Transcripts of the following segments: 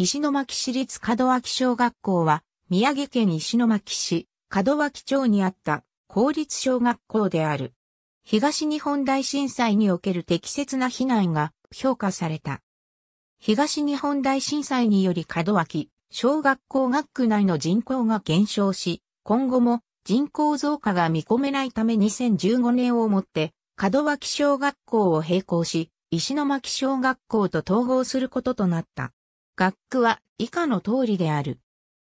石巻市立門脇小学校は、宮城県石巻市、門脇町にあった公立小学校である。東日本大震災における適切な避難が評価された。東日本大震災により門脇、小学校学区内の人口が減少し、今後も人口増加が見込めないため2015年をもって、門脇小学校を並行し、石巻小学校と統合することとなった。学区は以下の通りである。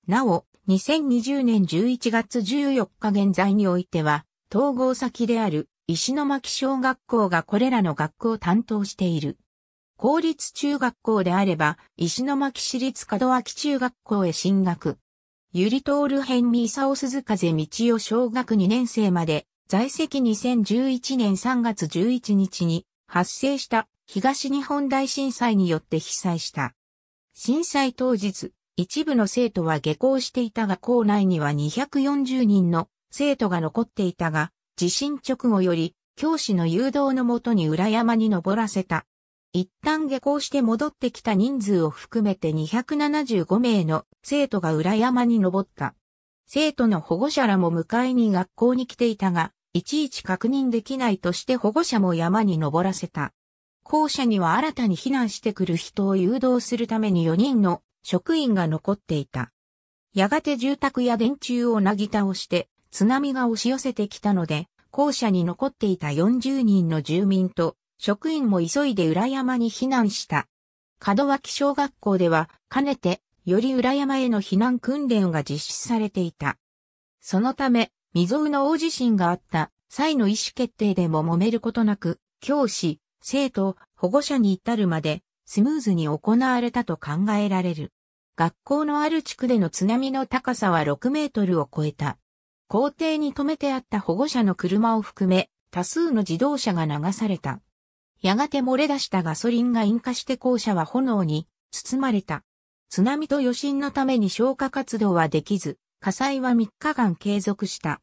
なお、2020年11月14日現在においては、統合先である石巻小学校がこれらの学区を担当している。公立中学校であれば、石巻市立門脇中学校へ進学。ゆりとおる辺三沢鈴風道夫小学2年生まで、在籍2011年3月11日に発生した東日本大震災によって被災した。震災当日、一部の生徒は下校していたが校内には240人の生徒が残っていたが、地震直後より教師の誘導のもとに裏山に登らせた。一旦下校して戻ってきた人数を含めて275名の生徒が裏山に登った。生徒の保護者らも迎えに学校に来ていたが、いちいち確認できないとして保護者も山に登らせた。校舎には新たに避難してくる人を誘導するために4人の職員が残っていた。やがて住宅や電柱をなぎ倒して津波が押し寄せてきたので、校舎に残っていた40人の住民と職員も急いで裏山に避難した。門脇小学校では、かねて、より裏山への避難訓練が実施されていた。そのため、未曾有の大地震があった際の意思決定でも揉めることなく、教師、生徒、保護者に至るまでスムーズに行われたと考えられる。学校のある地区での津波の高さは6メートルを超えた。校庭に止めてあった保護者の車を含め、多数の自動車が流された。やがて漏れ出したガソリンが引火して校舎は炎に包まれた。津波と余震のために消火活動はできず、火災は3日間継続した。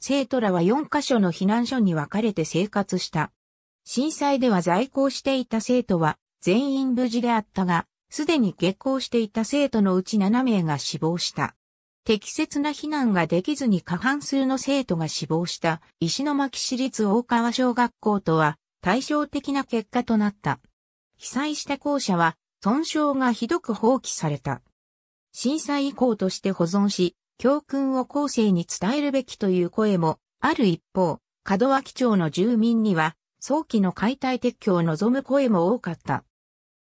生徒らは4カ所の避難所に分かれて生活した。震災では在校していた生徒は全員無事であったが、すでに下校していた生徒のうち7名が死亡した。適切な避難ができずに過半数の生徒が死亡した石巻市立大川小学校とは対照的な結果となった。被災した校舎は損傷がひどく放棄された。震災以降として保存し、教訓を後世に伝えるべきという声もある一方、門脇町の住民には早期の解体撤去を望む声も多かった。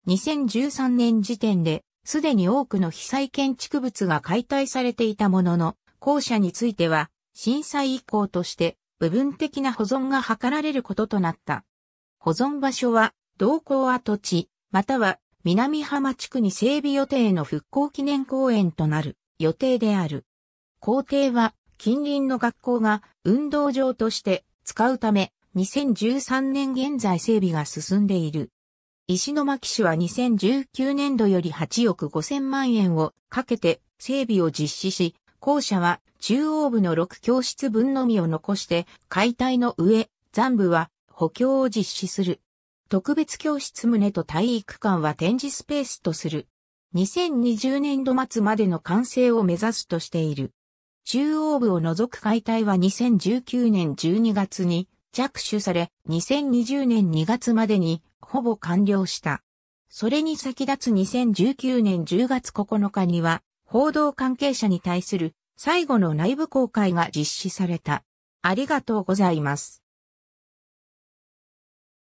2013年時点で、すでに多くの被災建築物が解体されていたものの、校舎については、震災以降として部分的な保存が図られることとなった。保存場所は、同校跡地、または南浜地区に整備予定の復興記念公園となる予定である。校庭は近隣の学校が運動場として使うため、2013年現在整備が進んでいる。石巻市は2019年度より8億5000万円をかけて整備を実施し、校舎は中央部の6教室分のみを残して解体の上、残部は補強を実施する。特別教室棟と体育館は展示スペースとする。2020年度末までの完成を目指すとしている。中央部を除く解体は2019年12月に着手され、2020年2月までにほぼ完了した。それに先立つ2019年10月9日には、報道関係者に対する最後の内部公開が実施された。ありがとうございます。